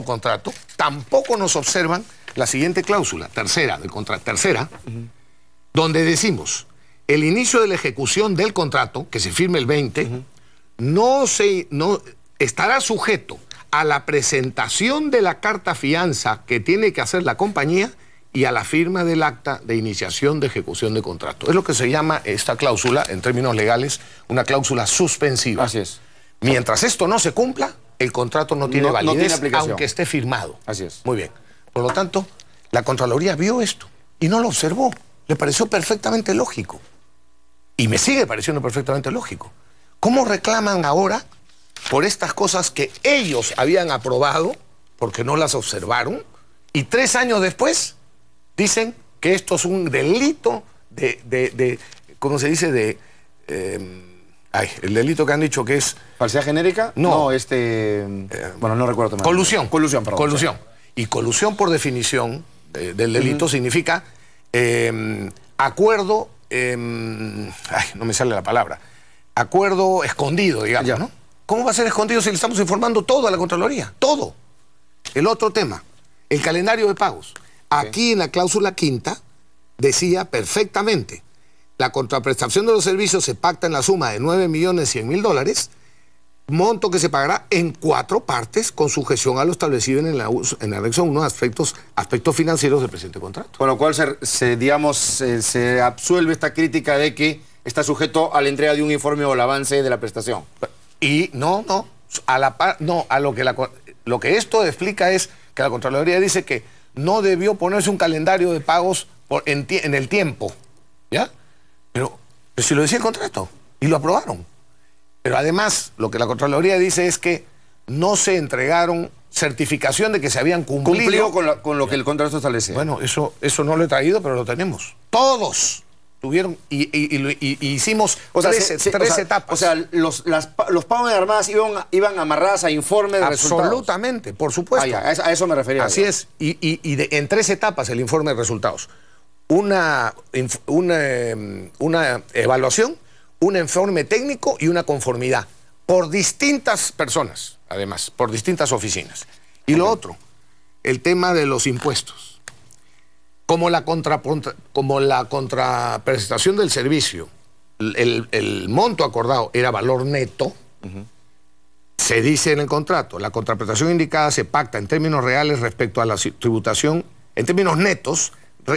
contrato, tampoco nos observan la siguiente cláusula, tercera del contrato, tercera, donde decimos, el inicio de la ejecución del contrato, que se firme el 20, no se, no, estará sujeto a la presentación de la carta fianza que tiene que hacer la compañía y a la firma del acta de iniciación de ejecución de contrato. Es lo que se llama esta cláusula, en términos legales, una cláusula suspensiva. Así es. Mientras esto no se cumpla, el contrato no tiene validez, aunque esté firmado. Así es. Muy bien. Por lo tanto, la Contraloría vio esto y no lo observó. Le pareció perfectamente lógico. Y me sigue pareciendo perfectamente lógico. ¿Cómo reclaman ahora por estas cosas que ellos habían aprobado porque no las observaron? Y tres años después dicen que esto es un delito de, ¿cómo se dice?, de... Em, el delito que han dicho que es... ¿Falsedad genérica? No. este... Eh, bueno, no recuerdo. Más. Colusión. Colusión, perdón. Colusión. Y colusión, por definición eh, del delito, significa em, acuerdo... Em, ay, no me sale la palabra. Acuerdo escondido, digamos, ¿no? ¿Cómo va a ser escondido si le estamos informando todo a la Contraloría? Todo. El otro tema, el calendario de pagos. Aquí en la cláusula quinta decía perfectamente la contraprestación de los servicios se pacta en la suma de 9 millones mil dólares, monto que se pagará en cuatro partes con sujeción a lo establecido en la en anexo aspectos, financieros del presente contrato. Con lo cual, se, digamos, se, absuelve esta crítica de que está sujeto a la entrega de un informe o el avance de la prestación. Y no, no, a la no, a lo que lo que esto explica es que la Contraloría dice que no debió ponerse un calendario de pagos en, en el tiempo, ¿ya? Pero, si lo decía el contrato y lo aprobaron. Pero además, lo que la Contraloría dice es que no se entregaron certificación de que se habían cumplido. Cumplió con, lo que el contrato establece. Bueno, eso, eso no lo he traído, pero lo tenemos. Todos tuvieron y, hicimos tres, etapas. O sea, los, pagos de armadas iban, iban amarradas a informes de resultados. Absolutamente, por supuesto. Ah, a, eso, me refería. Así es, y, en tres etapas el informe de resultados una, em, una, evaluación, un informe técnico y una conformidad por distintas personas, además, por distintas oficinas. Y lo otro, el tema de los impuestos. Como la, como la contraprestación del servicio, el, monto acordado era valor neto, se dice en el contrato, la contraprestación indicada se pacta en términos reales respecto a la tributación, en términos netos,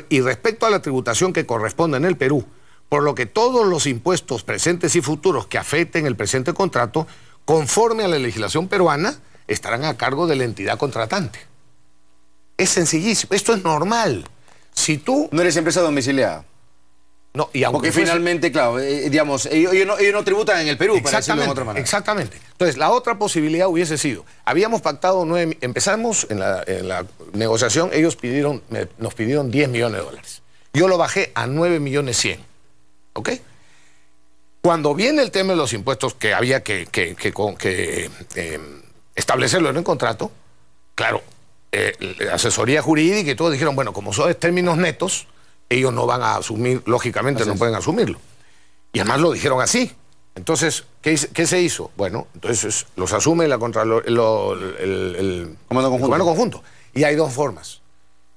y respecto a la tributación que corresponde en el Perú, por lo que todos los impuestos presentes y futuros que afecten el presente contrato, conforme a la legislación peruana, estarán a cargo de la entidad contratante. Es sencillísimo, esto es normal. Si tú... No eres empresa domiciliada. No, aunque Porque finalmente, claro, eh, eh, digamos, ellos, no, tributan en el Perú, para decirlo de otra manera. Exactamente. Entonces, la otra posibilidad hubiese sido, habíamos pactado nueve, empezamos en la, negociación, ellos pidieron, nos pidieron 10 millones de dólares. Yo lo bajé a 9 millones 100, ¿ok? Cuando viene el tema de los impuestos, que había que, eh, establecerlo en el contrato, claro, asesoría jurídica y todo, dijeron, bueno, como son términos netos, ellos no van a asumir, lógicamente no pueden asumirlo. Y además lo dijeron así. Entonces, ¿qué, ¿qué, se hizo? Bueno, entonces los asume la contra el, el, comando conjunto. conjunto. Y hay dos formas,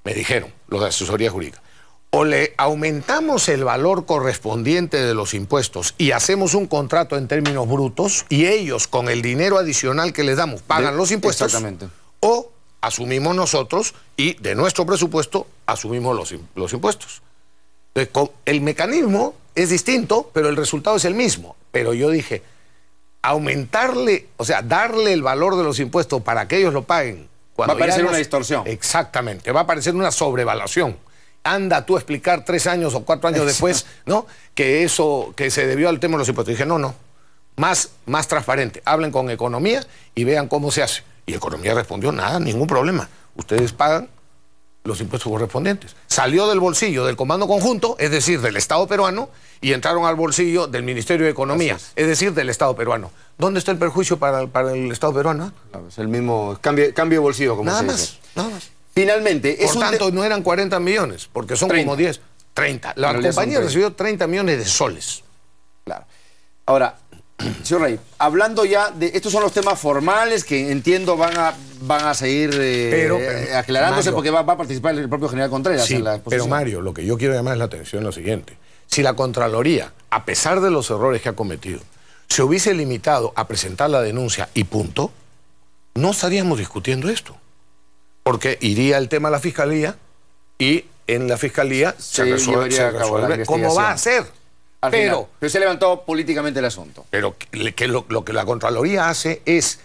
me dijeron los de asesoría jurídica. O le aumentamos el valor correspondiente de los impuestos y hacemos un contrato en términos brutos y ellos con el dinero adicional que les damos pagan los impuestos. Exactamente. O asumimos nosotros y de nuestro presupuesto asumimos los, los impuestos. Entonces, el mecanismo es distinto, pero el resultado es el mismo. Pero yo dije, aumentarle, o sea, darle el valor de los impuestos para que ellos lo paguen. Cuando va a parecer una distorsión. Exactamente, va a parecer una sobrevaluación. Anda tú a explicar tres años o cuatro años después, ¿no? Que eso, que se debió al tema de los impuestos. dije, no, no, más, más transparente. Hablen con economía y vean cómo se hace. Y economía respondió, nada, ningún problema. Ustedes pagan los impuestos correspondientes. Salió del bolsillo del Comando Conjunto, es decir, del Estado peruano, y entraron al bolsillo del Ministerio de Economía, es. decir, del Estado peruano. ¿Dónde está el perjuicio para, el Estado peruano? Ah, es pues el mismo cambio, cambio de bolsillo, como nada se más, Nada más. Finalmente, es Por tanto, no eran 40 millones, porque son como 10. 30. La compañía recibió 30 millones de soles. Claro. Ahora, señor Rey, hablando ya de... Estos son los temas formales que entiendo van a van a seguir eh, eh, aclarándose porque va, a participar el propio general Contreras. en la pero Mario, lo que yo quiero llamar es la atención lo siguiente. Si la Contraloría, a pesar de los errores que ha cometido, se hubiese limitado a presentar la denuncia y punto, no estaríamos discutiendo esto. Porque iría el tema a la Fiscalía y en la Fiscalía se, resuelve, cómo va a ser. Pero, se levantó políticamente el asunto. Pero lo que la Contraloría hace es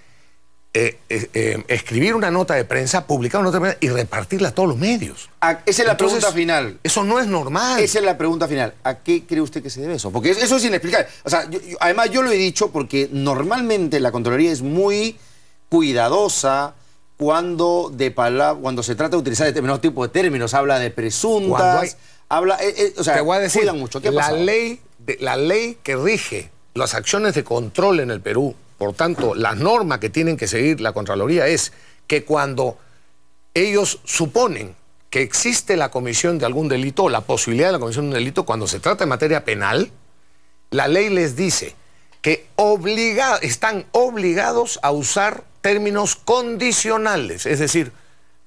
eh, eh, eh, escribir una nota de prensa, publicar una nota de prensa y repartirla a todos los medios. Ah, esa es la pregunta final. Eso no es normal. Esa es la pregunta final. ¿A qué cree usted que se debe eso? Porque eso es inexplicable. O sea, además yo lo he dicho porque normalmente la Contraloría es muy cuidadosa cuando, de cuando se trata de utilizar determinados tipos de términos. Habla de presuntas, habla... o sea, te voy a decir, mucho. ¿Qué la, ley de, la ley que rige las acciones de control en el Perú por tanto, la norma que tienen que seguir la Contraloría es que cuando ellos suponen que existe la comisión de algún delito o la posibilidad de la comisión de un delito cuando se trata de materia penal, la ley les dice que están obligados a usar términos condicionales, es decir,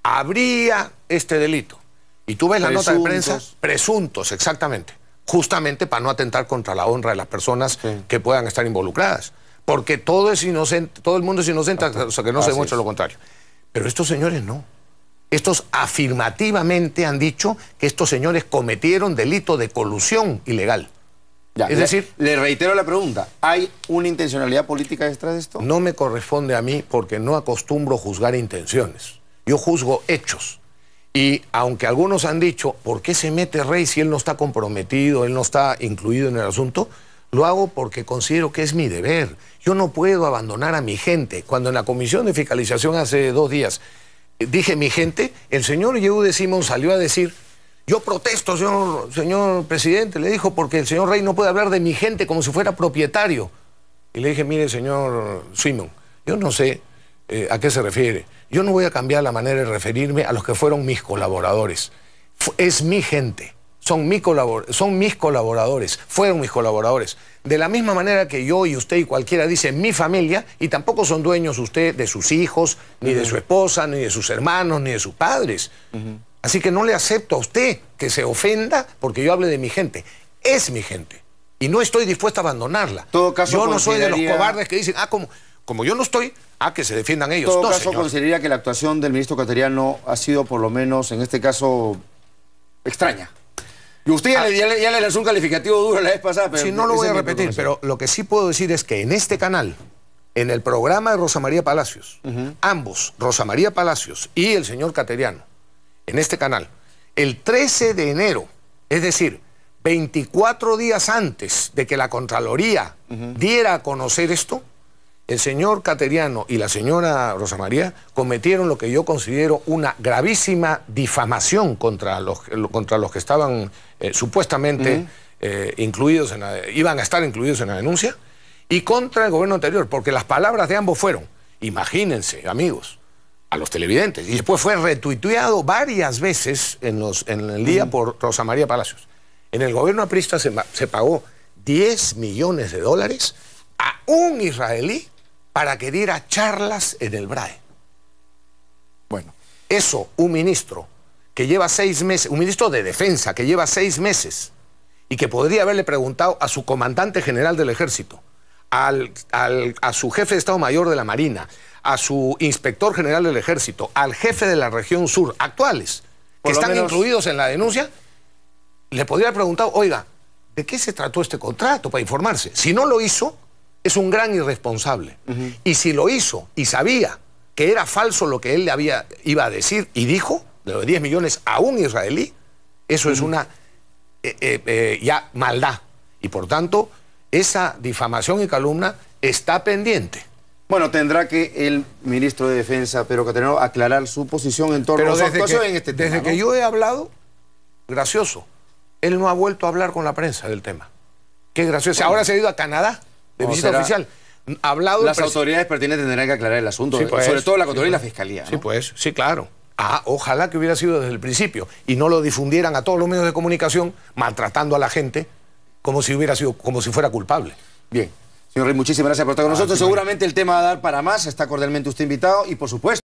habría este delito. Y tú ves la nota de prensa, presuntos, exactamente, justamente para no atentar contra la honra de las personas que puedan estar involucradas porque todo es inocente, todo el mundo es inocente o sea, que no se demuestre lo contrario. Pero estos señores no. Estos afirmativamente han dicho que estos señores cometieron delito de colusión ilegal. es decir, le reitero la pregunta, ¿hay una intencionalidad política detrás de esto? No me corresponde a mí porque no acostumbro juzgar intenciones. Yo juzgo hechos. Y aunque algunos han dicho, ¿por qué se mete Rey si él no está comprometido, él no está incluido en el asunto? Lo hago porque considero que es mi deber. Yo no puedo abandonar a mi gente. Cuando en la comisión de fiscalización hace dos días eh, dije mi gente, el señor Yehude Simón salió a decir, yo protesto, señor, presidente, le dijo, porque el señor Rey no puede hablar de mi gente como si fuera propietario. Y le dije, mire, señor Simón, yo no sé eh, a qué se refiere. Yo no voy a cambiar la manera de referirme a los que fueron mis colaboradores. Es mi gente son, son mis colaboradores, fueron mis colaboradores. De la misma manera que yo y usted y cualquiera dice mi familia, y tampoco son dueños usted de sus hijos, ni de su esposa, ni de sus hermanos, ni de sus padres. Así que no le acepto a usted que se ofenda porque yo hable de mi gente. Es mi gente. Y no estoy dispuesto a abandonarla. yo no soy de los cobardes que dicen, ah, como, como yo no estoy, ah, que se defiendan ellos. En todo caso, consideraría que la actuación del ministro Cateriano ha sido, por lo menos en este caso, extraña. Y usted ah. ya, le, lanzó un calificativo duro la vez pasada. Pero sí, no lo voy a repetir, pero lo que sí puedo decir es que en este canal, en el programa de Rosa María Palacios, ambos, Rosa María Palacios y el señor Cateriano, en este canal, el 13 de enero, es decir, 24 días antes de que la Contraloría diera a conocer esto, el señor Cateriano y la señora Rosa María cometieron lo que yo considero una gravísima difamación contra los, contra los que estaban eh, supuestamente eh, incluidos, en iban a estar incluidos en la denuncia, y contra el gobierno anterior, porque las palabras de ambos fueron, imagínense, amigos, a los televidentes, y después fue retuiteado varias veces en, los, en el día por Rosa María Palacios. En el gobierno aprista se, se pagó 10 millones de dólares a un israelí para que diera charlas en el BRAE. Bueno, eso, un ministro que lleva seis meses, un ministro de defensa que lleva seis meses y que podría haberle preguntado a su comandante general del ejército, a su jefe de Estado Mayor de la Marina, a su inspector general del ejército, al jefe de la región sur, actuales, que están incluidos en la denuncia, le podría haber preguntado, oiga, ¿de qué se trató este contrato para informarse? Si no lo hizo, es un gran irresponsable. Y si lo hizo y sabía que era falso lo que él le había, iba a decir y dijo, de los 10 millones a un israelí, eso es una eh, eh, eh, ya maldad. Y por tanto, esa difamación y calumna está pendiente. Bueno, tendrá que el ministro de Defensa, pero Pedro Catenero, aclarar su posición en torno a su en este tema. Desde que yo he hablado, gracioso, él no ha vuelto a hablar con la prensa del tema. Qué gracioso. Ahora se ha ido a Canadá. De visita oficial. Hablado Las autoridades pertinentes tendrán que aclarar el asunto, sobre pues, todo la Contraloría y la pues. Fiscalía. Sí, pues, sí, claro. Ah, ojalá que hubiera sido desde el principio y no lo difundieran a todos los medios de comunicación maltratando a la gente como si hubiera sido, como si fuera culpable. Bien. Señor Rey, muchísimas gracias por estar con ah, nosotros. Seguramente el tema va a dar para más. Está cordialmente usted invitado y, por supuesto...